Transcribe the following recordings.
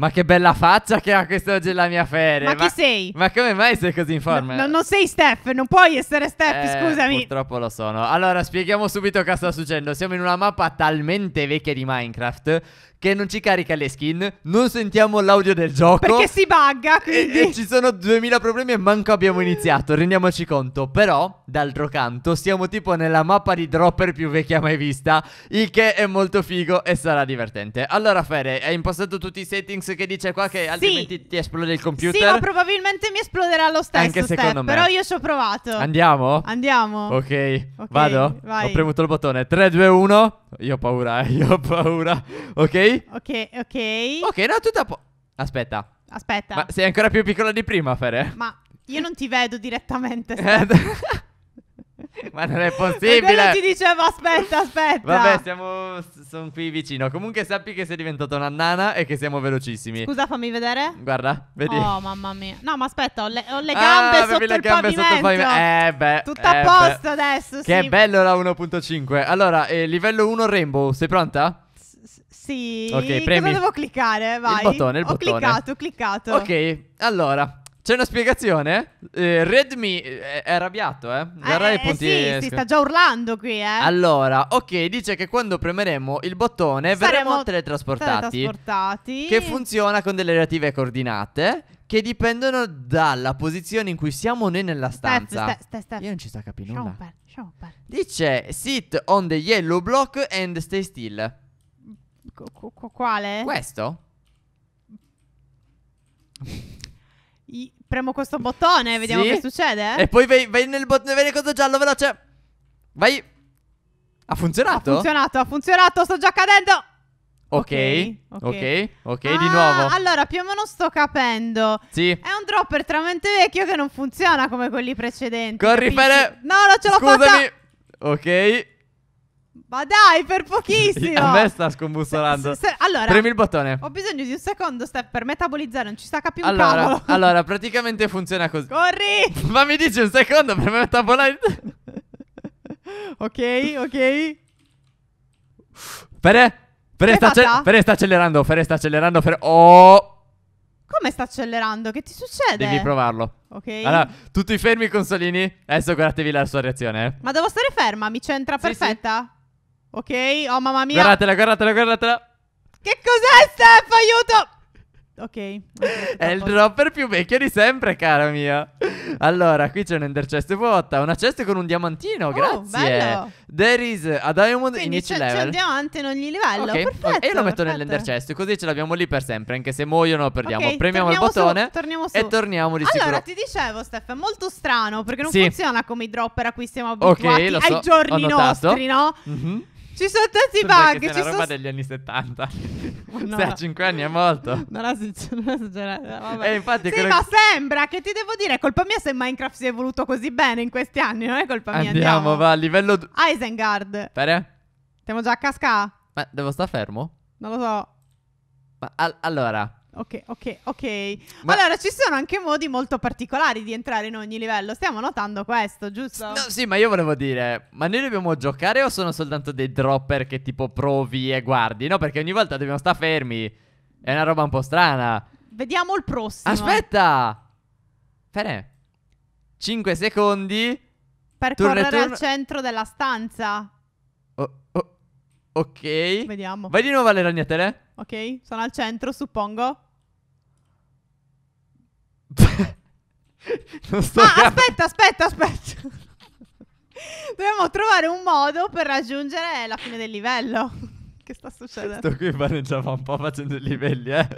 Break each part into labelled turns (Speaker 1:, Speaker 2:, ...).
Speaker 1: Ma che bella faccia che ha quest'oggi la mia Fede. Ma, ma, chi sei? Ma come mai sei così in forma? No, no,
Speaker 2: non sei Steph, non puoi essere Steph, eh, scusami.
Speaker 1: Purtroppo lo sono. Allora, spieghiamo subito cosa sta succedendo. Siamo in una mappa talmente vecchia di Minecraft che non ci carica le skin, non sentiamo l'audio del gioco. Perché si bugga, quindi. E, e ci sono 2000 problemi e manco abbiamo iniziato, rendiamoci conto. Però, d'altro canto, siamo tipo nella mappa di dropper più vecchia mai vista, il che è molto figo e sarà divertente. Allora, Fere, hai impostato tutti i settings che dice qua che altrimenti ti esplode il computer. Sì, ma
Speaker 2: probabilmente mi esploderà lo stesso. Anche step, me. Però io ci ho provato.
Speaker 1: Andiamo?
Speaker 2: Andiamo. Ok,
Speaker 1: okay vado. Vai. Ho premuto il bottone. 3, 2, 1. Io ho paura, io ho paura. Ok?
Speaker 2: Ok, ok. Ok, no, tutta po'.
Speaker 1: Aspetta. Aspetta. Ma sei ancora più piccola di prima, Fere?
Speaker 2: Ma io non ti vedo direttamente. Ma non è possibile. quello ti dicevo aspetta, aspetta. Vabbè,
Speaker 1: siamo sono qui vicino. Comunque sappi che sei diventata una nana e che siamo velocissimi. Scusa, fammi vedere. Guarda, vedi. Oh,
Speaker 2: mamma mia. No, ma aspetta, ho le, ho le ah, gambe, ah, sotto, le il gambe sotto il pavimento. Eh beh. Tutto eh, a posto beh. adesso, Che sì.
Speaker 1: bello la 1.5. Allora, eh, livello 1 Rainbow, sei pronta? Sì. Ok, premi. Cosa devo
Speaker 2: cliccare? Vai. Il bottone, il ho bottone. Ho cliccato,
Speaker 1: ho cliccato. Ok, allora c'è una spiegazione? Eh, Redmi eh, è, arrabbiato, eh? Guarda eh, i eh, punti. Sì, si sta già
Speaker 2: urlando qui, eh.
Speaker 1: Allora, ok, dice che quando premeremo il bottone Saremo verremo teletrasportati.
Speaker 2: Teletrasportati.
Speaker 1: Che funziona con delle relative coordinate che dipendono dalla posizione in cui siamo noi nella stanza. Steph, Steph, Steph. Io non ci sto capendo
Speaker 2: nulla. Per, per.
Speaker 1: Dice sit on the yellow block and stay still. quale? Questo?
Speaker 2: I- Premo questo bottone,
Speaker 1: vediamo sì. che succede. Eh? E poi vai, vai nel bottone, vedi cosa giallo, veloce. Vai. Ha funzionato? Ha funzionato, ha funzionato, sto già cadendo. Ok, ok, ok, okay ah, di nuovo.
Speaker 2: Allora, più o meno sto capendo. Sì. È un dropper tramente vecchio che non funziona come quelli precedenti. Corri, Fede. No, non ce l'ho fatta. Scusami.
Speaker 1: Ok.
Speaker 2: Ma dai, per pochissimo! A me
Speaker 1: sta scombussolando. Se, se, allora, premi il bottone. Ho
Speaker 2: bisogno di un secondo step per metabolizzare, non ci sta più allora, un allora,
Speaker 1: praticamente funziona così.
Speaker 2: Corri!
Speaker 1: Ma mi dici un secondo per metabolizzare? ok, ok. Pere, Pere sta, acce- Pere sta accelerando, Pere sta accelerando, Pere... Oh!
Speaker 2: Come sta accelerando? Che ti succede? Devi provarlo. Ok. Allora,
Speaker 1: tutti fermi consolini. Adesso guardatevi la sua reazione. Eh.
Speaker 2: Ma devo stare ferma, mi c'entra sì, perfetta? Sì. Ok? Oh mamma mia. Guardatela,
Speaker 1: guardatela, guardatela.
Speaker 2: Che cos'è Steph? Aiuto! Ok.
Speaker 1: È il dropper più vecchio di sempre, cara mia. Allora, qui c'è un ender chest vuota. Una chest con un diamantino, oh, grazie. Bello. There is a diamond Quindi in each level. C'è un
Speaker 2: diamante in ogni livello. Okay. Perfetto. E io lo metto
Speaker 1: nell'ender chest, così ce l'abbiamo lì per sempre. Anche se muoiono, perdiamo. Okay, Premiamo il bottone. Su, torniamo su. E torniamo di allora, Allora, ti
Speaker 2: dicevo, Steph, è molto strano perché non sì. funziona come i dropper a cui siamo abituati okay, so, ai giorni nostri, no? Mhm. Mm ci sono tanti bug. C'è una roba sono...
Speaker 1: degli anni 70. No. Se ha 5 anni è molto. Non
Speaker 2: la succede. E infatti sì, quello... ma sembra che ti devo dire, è colpa mia se Minecraft si è evoluto così bene in questi anni, non è colpa mia. Andiamo,
Speaker 1: andiamo. va a livello D-
Speaker 2: Isengard. Pere? Siamo già a casca?
Speaker 1: Ma devo stare fermo? Non lo so. Ma al- allora,
Speaker 2: ok, ok, ok. Ma... Allora, ci sono anche modi molto particolari di entrare in ogni livello. Stiamo notando questo, giusto? No, sì,
Speaker 1: ma io volevo dire, ma noi dobbiamo giocare o sono soltanto dei dropper che tipo provi e guardi? No, perché ogni volta dobbiamo stare fermi. È una roba un po' strana. Vediamo il prossimo. Aspetta! Fene. 5 secondi. Per correre return... al
Speaker 2: centro della stanza.
Speaker 1: Oh, oh, ok. Vediamo. Vai di nuovo alle ragnatele.
Speaker 2: Ok, sono al centro, suppongo. non sto ah, aspetta, aspetta, aspetta. Dobbiamo trovare un modo per raggiungere la fine del livello. che sta succedendo? Sto
Speaker 1: qui pareggiava un po' facendo i livelli, eh.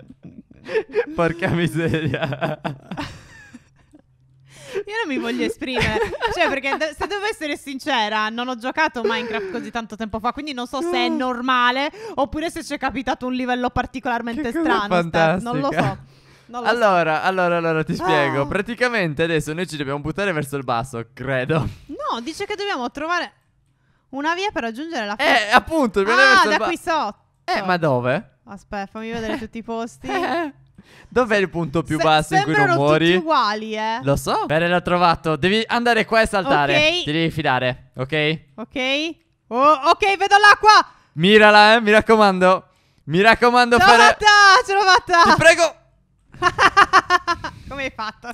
Speaker 1: Porca miseria.
Speaker 2: Io non mi voglio esprimere, cioè perché se devo essere sincera, non ho giocato Minecraft così tanto tempo fa, quindi non so se è normale oppure se ci è capitato un livello particolarmente strano, Steph, non lo so.
Speaker 1: Allora, so. allora, allora ti spiego. Ah. Praticamente adesso noi ci dobbiamo buttare verso il basso, credo.
Speaker 2: No, dice che dobbiamo trovare una via per raggiungere la eh, fine. Eh,
Speaker 1: appunto, dobbiamo ah, andare verso da qui
Speaker 2: sotto. Eh, ma dove? Aspetta, fammi vedere tutti i posti. Eh,
Speaker 1: dov'è il punto più Se basso in cui non muori? Sono Tutti
Speaker 2: uguali, eh. Lo so. Bene,
Speaker 1: l'ho trovato. Devi andare qua e saltare. Okay. Ti devi fidare, ok?
Speaker 2: Ok. Oh, ok, vedo l'acqua.
Speaker 1: Mirala, eh, mi raccomando. Mi raccomando, ce fare... Ce l'ho
Speaker 2: fatta, ce l'ho fatta. Ti prego. Come hai fatto?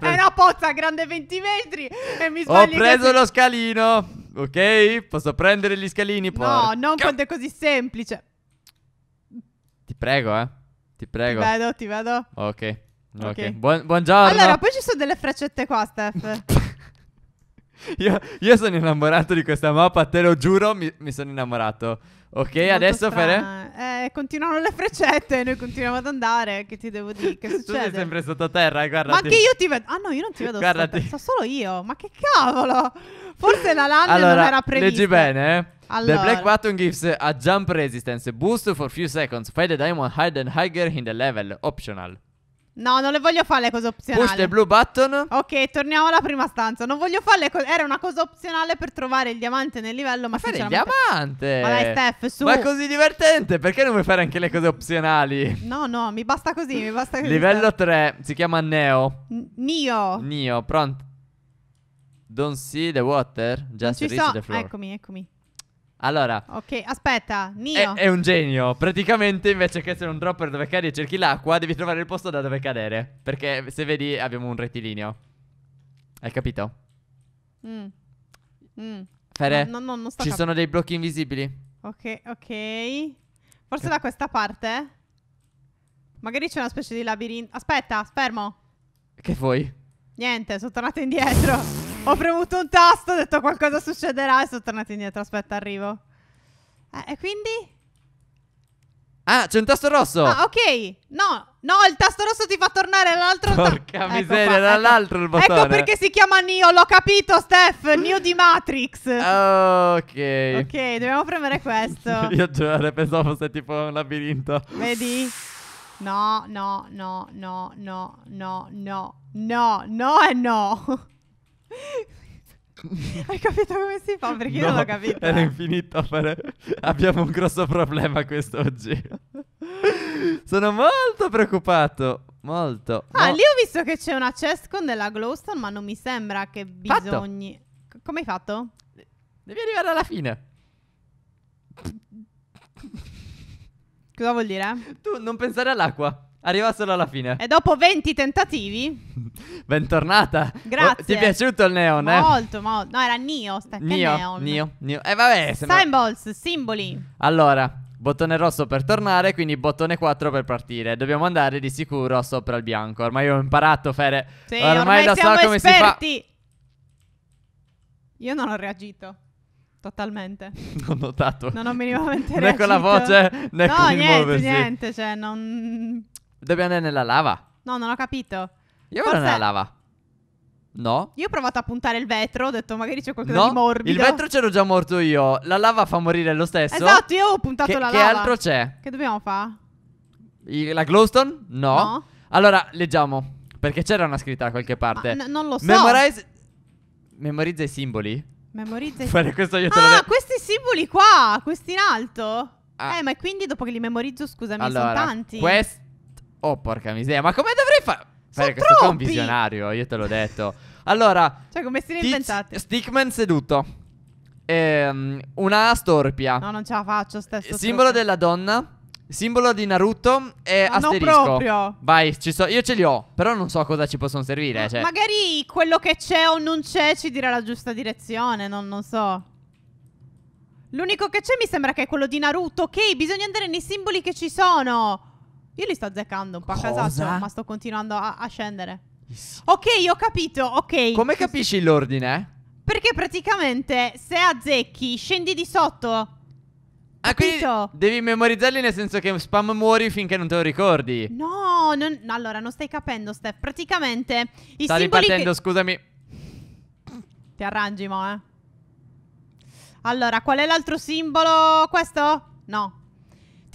Speaker 2: È una pozza grande 20 metri e mi sbaglio. Ho preso lo
Speaker 1: scalino. Ok? Posso prendere gli scalini? Porca. No,
Speaker 2: non quando è così semplice.
Speaker 1: Ti prego, eh. Ti prego. Ti vedo, ti vedo. Ok. Ok. okay. Buon, buongiorno. Allora, poi
Speaker 2: ci sono delle freccette qua, Steph.
Speaker 1: io, io, sono innamorato di questa mappa, te lo giuro, mi, mi sono innamorato. Ok, Molto adesso Fere
Speaker 2: continuano le freccette e noi continuiamo ad andare. Che ti devo dire? Che succede? Tu sei sempre
Speaker 1: sottoterra, eh, guarda. Ma anche io
Speaker 2: ti vedo. Ah, no, io non ti vedo sottoterra. So solo io. Ma che cavolo! Forse la LAN allora, non era prevista. Leggi
Speaker 1: bene, eh. Allora. The black button gives a jump resistance boost for few seconds. Fight the diamond higher than higher in the level. Optional.
Speaker 2: No, non le voglio fare le cose opzionali. Push the blue button. Ok, torniamo alla prima stanza. Non voglio fare le cose. Era una cosa opzionale per trovare il diamante nel livello. Ma, ma sinceramente... il
Speaker 1: diamante. Ma dai, Steph, su. Ma è così divertente. Perché non vuoi fare anche le cose opzionali?
Speaker 2: No, no, mi basta così. Mi basta così. livello
Speaker 1: 3. Si chiama Neo. N Neo. Neo, pronto. Don't see the water. Just reach so... the floor.
Speaker 2: Eccomi, eccomi. Allora. Ok, aspetta, Nio. È, è, un
Speaker 1: genio. Praticamente invece che essere un dropper dove cadi e cerchi l'acqua, devi trovare il posto da dove cadere. Perché se vedi abbiamo un rettilineo. Hai capito? Mm. Mm. Fere, no, no, no, ci cap- sono dei blocchi invisibili.
Speaker 2: Ok, ok. Forse C- da questa parte? Magari c'è una specie di labirinto. Aspetta, fermo. Che vuoi? Niente, sono tornato indietro. Ho premuto un tasto, ho detto qualcosa succederà e sono tornato indietro. Aspetta, arrivo. Eh, e quindi?
Speaker 1: Ah, c'è un tasto rosso. Ah,
Speaker 2: ok. No, no, il tasto rosso ti fa tornare all'altro Porca ta- miseria, ecco dall'altro
Speaker 1: il bottone. Ecco perché
Speaker 2: si chiama Neo, l'ho capito, Steph. Neo di Matrix.
Speaker 1: ok.
Speaker 2: Ok, dobbiamo premere questo. Io
Speaker 1: giuro, pensavo fosse tipo un labirinto. Vedi?
Speaker 2: No, no, no, no, no, no, no, no, no no, no. Hai capito come si fa? Perché no, io non l'ho capito. Era infinito fare...
Speaker 1: Abbiamo un grosso problema quest'oggi. Sono molto preoccupato. Molto. Ah, no. lì
Speaker 2: ho visto che c'è una chest con della glowstone, ma non mi sembra che bisogni. C- come hai fatto? Devi arrivare alla fine. Cosa vuol dire?
Speaker 1: Tu non pensare all'acqua. Arriva solo alla fine. E
Speaker 2: dopo 20 tentativi.
Speaker 1: Bentornata. Grazie. Oh, ti è piaciuto il neon, eh? molto,
Speaker 2: eh? Molto, No, era Nio. Sta Nio, neon. Nio,
Speaker 1: Nio. E eh, vabbè. Sembra...
Speaker 2: Symbols, simboli.
Speaker 1: Allora, bottone rosso per tornare, quindi bottone 4 per partire. Dobbiamo andare di sicuro sopra il bianco. Ormai ho imparato, Fere. Sì, ormai, ormai lo so come esperti.
Speaker 2: si fa. Io non ho reagito. Totalmente.
Speaker 1: Non ho notato. Non ho minimamente reagito. Né con la voce, né no, con niente, il muoversi. No, niente,
Speaker 2: niente, cioè non...
Speaker 1: Dobbiamo andare nella lava.
Speaker 2: No, non ho capito. Io Forse... vado nella
Speaker 1: lava. No.
Speaker 2: Io ho provato a puntare il vetro, ho detto magari c'è qualcosa no, di morbido. Il
Speaker 1: vetro ce l'ho già morto io. La lava fa morire lo stesso. Esatto, io ho puntato che, la lava. Che altro c'è?
Speaker 2: Che dobbiamo fare?
Speaker 1: La glowstone? No. no. Allora, leggiamo. Perché c'era una scritta da qualche parte. Ma,
Speaker 2: non lo so. Memorize...
Speaker 1: Memorizza i simboli?
Speaker 2: Memorizza i simboli.
Speaker 1: questo io te Ah,
Speaker 2: questi simboli qua, questi in alto. Ah. Eh, ma quindi dopo che li memorizzo, scusami, allora, sono tanti. Questi
Speaker 1: Oh, porca miseria, ma come dovrei fare? Perché questo qua è un visionario, io te l'ho detto. Allora,
Speaker 2: cioè, come se ne inventate?
Speaker 1: Stickman seduto. Ehm, una storpia. No, non
Speaker 2: ce la faccio. Stesso eh, simbolo della
Speaker 1: donna. Simbolo di Naruto e no, asterisco. Non proprio. Vai, so, io ce li ho, però non so cosa ci possono servire. Ma, cioè.
Speaker 2: Magari quello che c'è o non c'è ci dirà la giusta direzione. Non, non so. L'unico che c'è mi sembra che è quello di Naruto. Ok, bisogna andare nei simboli che ci sono. Io li sto azzeccando un po' a casaccio, ma sto continuando a, a scendere.
Speaker 1: Yes. Ok, ho capito, ok. Come capisci l'ordine?
Speaker 2: Perché praticamente se azzecchi, scendi di sotto.
Speaker 1: Ah, quindi devi memorizzarli nel senso che spam muori finché non te lo ricordi.
Speaker 2: No, non, allora non stai capendo, Steph. Praticamente i Sta simboli ripartendo, che... scusami. Ti arrangi, mo, eh. Allora, qual è l'altro simbolo? Questo? No.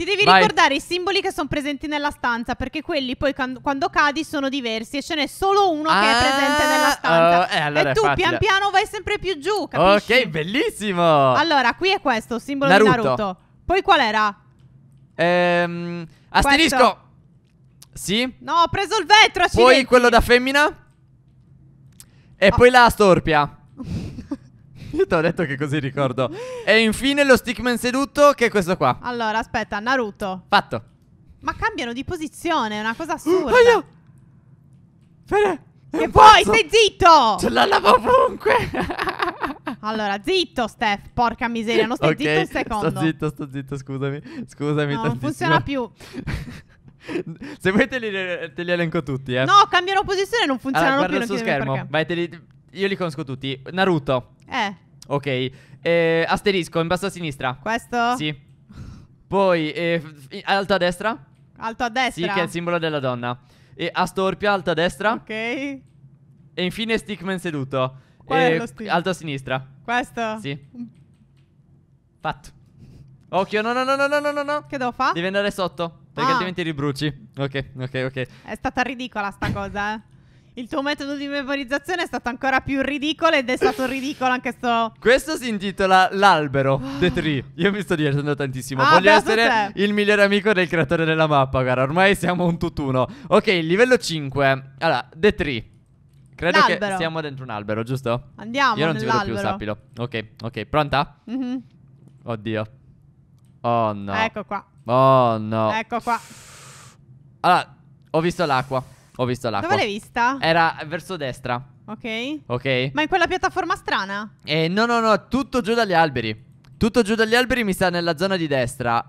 Speaker 2: Ti devi Vai. ricordare i simboli che sono presenti nella stanza, perché quelli poi can- quando cadi sono diversi e ce n'è solo uno ah, che è ah, presente nella stanza. Uh, eh, allora e tu pian piano vai sempre più giù, capisci? Ok,
Speaker 1: bellissimo.
Speaker 2: Allora, qui è questo, simbolo Naruto. di Naruto. Poi qual era?
Speaker 1: Ehm, asterisco. Questo. Sì. No, ho preso il vetro, accidenti. Poi quello da femmina. E oh. poi la storpia. Io ti ho detto che così ricordo. E infine lo stickman seduto, che è questo qua.
Speaker 2: Allora, aspetta, Naruto. Fatto. Ma cambiano di posizione, è una cosa assurda. Mm, oh, io... Fede, che poi stai zitto! Ce la lavo ovunque! allora, zitto, Steph. Porca miseria, non stai okay, zitto un secondo. Sto zitto,
Speaker 1: sto zitto, scusami. Scusami. No, non funziona più. Se vuoi te li, te li, elenco tutti, eh. No,
Speaker 2: cambiano posizione, non funzionano allora, guarda più. Guarda su schermo.
Speaker 1: Vai, li, io li conosco tutti. Naruto. Eh. Ok. Eh, asterisco, in basso a sinistra. Questo? Sì. Poi, eh, alto a destra. Alto a destra? Sì, che è il simbolo della donna. E a storpia, alto a destra. Ok. E infine stickman seduto. Qual eh, è lo stick? Alto a sinistra. Questo? Sì. Mm. Fatto. Occhio, no, no, no, no, no, no, no. Che devo fare? Devi andare sotto, perché ah. altrimenti ribruci. Ok, ok, ok.
Speaker 2: È stata ridicola sta cosa, eh il tuo metodo di memorizzazione è stato ancora più ridicolo ed è stato ridicolo anche sto...
Speaker 1: Questo si intitola L'albero, The ah. Tree. Io mi sto divertendo tantissimo. Ah, Voglio essere te. il migliore amico del creatore della mappa, cara. Ormai siamo un tutt'uno. Ok, livello 5. Allora, The Tree. Credo L'albero. che siamo dentro un albero, giusto? Andiamo Io non ti vedo più, sappilo. Ok, ok, pronta? Mm-hmm. Oddio. Oh no. Ecco qua. Oh no. Ecco qua. Allora, ho visto l'acqua. Ho visto l'acqua. Dove l'hai
Speaker 2: vista? Era
Speaker 1: verso destra. Ok. Ok. Ma in
Speaker 2: quella piattaforma strana?
Speaker 1: Eh, no, no, no, tutto giù dagli alberi. Tutto giù dagli alberi mi sta nella zona di destra.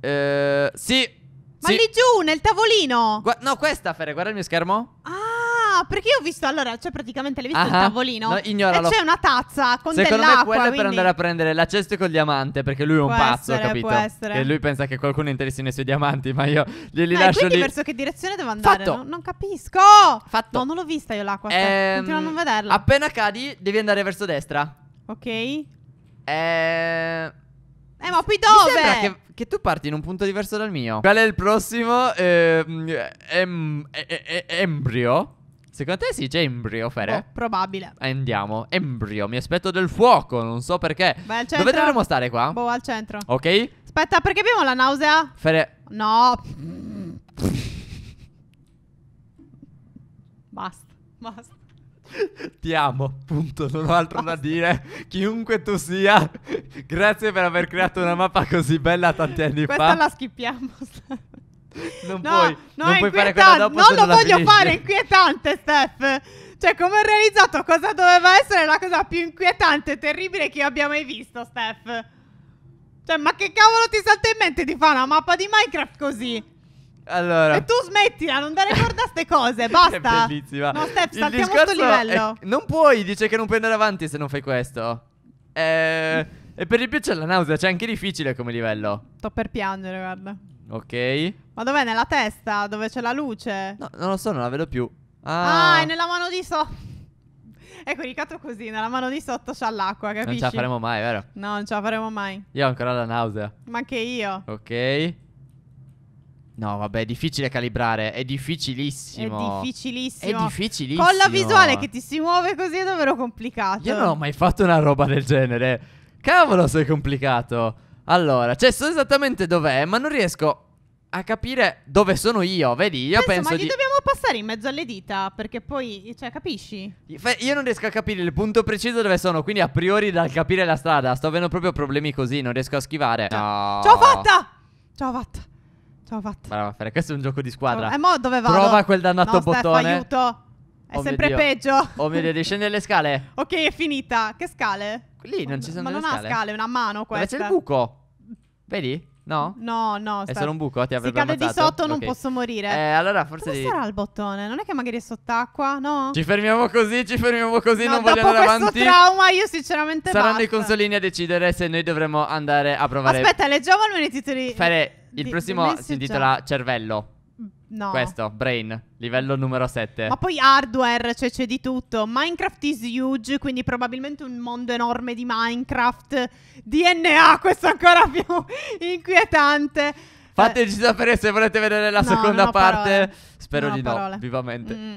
Speaker 1: Eh, sì.
Speaker 2: Ma sì. lì giù,
Speaker 1: nel tavolino. Gua no, questa, Fere, guarda il mio schermo. Ah.
Speaker 2: Ah, perché io ho visto, allora, cioè praticamente, l'hai visto il ah, ah. tavolino? no, ignoralo. E c'è una tazza con Secondo me dell'acqua, quello è per quindi- andare a
Speaker 1: prendere la cesta col diamante, perché lui è un Può pazzo, essere, capito? può essere. E lui pensa che qualcuno interessi nei suoi diamanti, ma io glieli Ma e lascio quindi verso
Speaker 2: che direzione devo andare? Fatto. No, non capisco! Fatto. No, non l'ho vista io l'acqua, Ehm, continuo a non vederla.
Speaker 1: Appena cadi, devi andare verso destra. ok? Eh, Ehm, ma qui Mi dove? sembra che, che tu parti in un punto diverso dal mio. Qual è il prossimo? Ehm, em- e- e- embrio? Secondo te si dice embrio, Fere? Oh, probabile. Andiamo. Embrio, mi aspetto del fuoco, non so perché. Vai al centro. Dove dovremmo stare qua? Boh, al centro. Ok.
Speaker 2: Aspetta, perché abbiamo la nausea? Fere. No. Basta, basta.
Speaker 1: Ti amo, punto, non ho altro da dire. Chiunque tu sia, grazie per aver creato una mappa così bella tanti anni Questa fa. Questa la
Speaker 2: schippiamo non no, puoi, no, non puoi fare quella dopo Non lo voglio finisci. fare, è inquietante, Steph. Cioè, come ho realizzato cosa doveva essere la cosa più inquietante e terribile che io abbia mai visto, Steph. Cioè, ma che cavolo ti salta in mente di fare una mappa di Minecraft così?
Speaker 1: Allora. E tu
Speaker 2: smettila, non dare corda a ste cose, basta. è bellissima.
Speaker 1: No, Steph, saltiamo questo livello. È... Non puoi, dice che non puoi andare avanti se non fai questo. Eh... e per di più c'è la nausea, c'è cioè, anche difficile come livello.
Speaker 2: Sto per piangere, guarda.
Speaker 1: Ok.
Speaker 2: Ma dov'è? Nella testa? Dove c'è la luce? No,
Speaker 1: non lo so, non la vedo più. Ah, ah è nella
Speaker 2: mano di sotto. Ecco, ricatto così, nella mano di sotto c'ha l'acqua, capisci? Non ce la faremo mai, vero? No, non ce la faremo mai.
Speaker 1: Io ho ancora la nausea.
Speaker 2: Ma anche io.
Speaker 1: Ok. No, vabbè, è difficile calibrare, è difficilissimo. È
Speaker 2: difficilissimo. È difficilissimo. Con la visuale che ti si muove così è davvero complicato.
Speaker 1: Io non ho mai fatto una roba del genere. Cavolo, sei complicato. Allora, cioè so esattamente dov'è, ma non riesco a capire dove sono io. Vedi, io penso, penso ma gli dobbiamo
Speaker 2: passare in mezzo alle dita, perché poi, cioè, capisci?
Speaker 1: Io non riesco a capire il punto preciso dove sono, quindi a priori dal capire la strada sto avendo proprio problemi così, non riesco a schivare. No. Ce l'ho fatta!
Speaker 2: Ce l'ho fatta. Ce l'ho fatta.
Speaker 1: Brava, Fere, questo è un gioco di squadra. E eh, mo dove vado? Prova quel dannato no, bottone. Steph, aiuto. È oh sempre peggio. Oh mio Dio, discendi le scale.
Speaker 2: ok, è finita. Che scale? Lì non ci sono ma le scale. Ma non ha scale, è una mano questa. Ma c'è il
Speaker 1: buco. Vedi? No?
Speaker 2: No, no. È solo un buco? Ti avrebbe Se cade di sotto non posso morire. Eh,
Speaker 1: allora forse... Dove sarà
Speaker 2: il bottone? Non è che magari è sott'acqua? No? Ci fermiamo
Speaker 1: così, ci fermiamo così, no, non voglio andare avanti. dopo questo trauma
Speaker 2: io sinceramente Saranno basta. i
Speaker 1: consolini a decidere se noi dovremmo andare a provare... Aspetta,
Speaker 2: leggiamo almeno i titoli... Fare...
Speaker 1: Il di, prossimo si intitola Cervello. No. Questo, Brain, livello numero 7. Ma
Speaker 2: poi hardware, cioè c'è di tutto. Minecraft is huge, quindi probabilmente un mondo enorme di Minecraft. DNA, questo è ancora più inquietante.
Speaker 1: Fateci sapere se volete vedere la no, seconda parte. Parole. Spero non di no, parole. vivamente.
Speaker 2: Mm.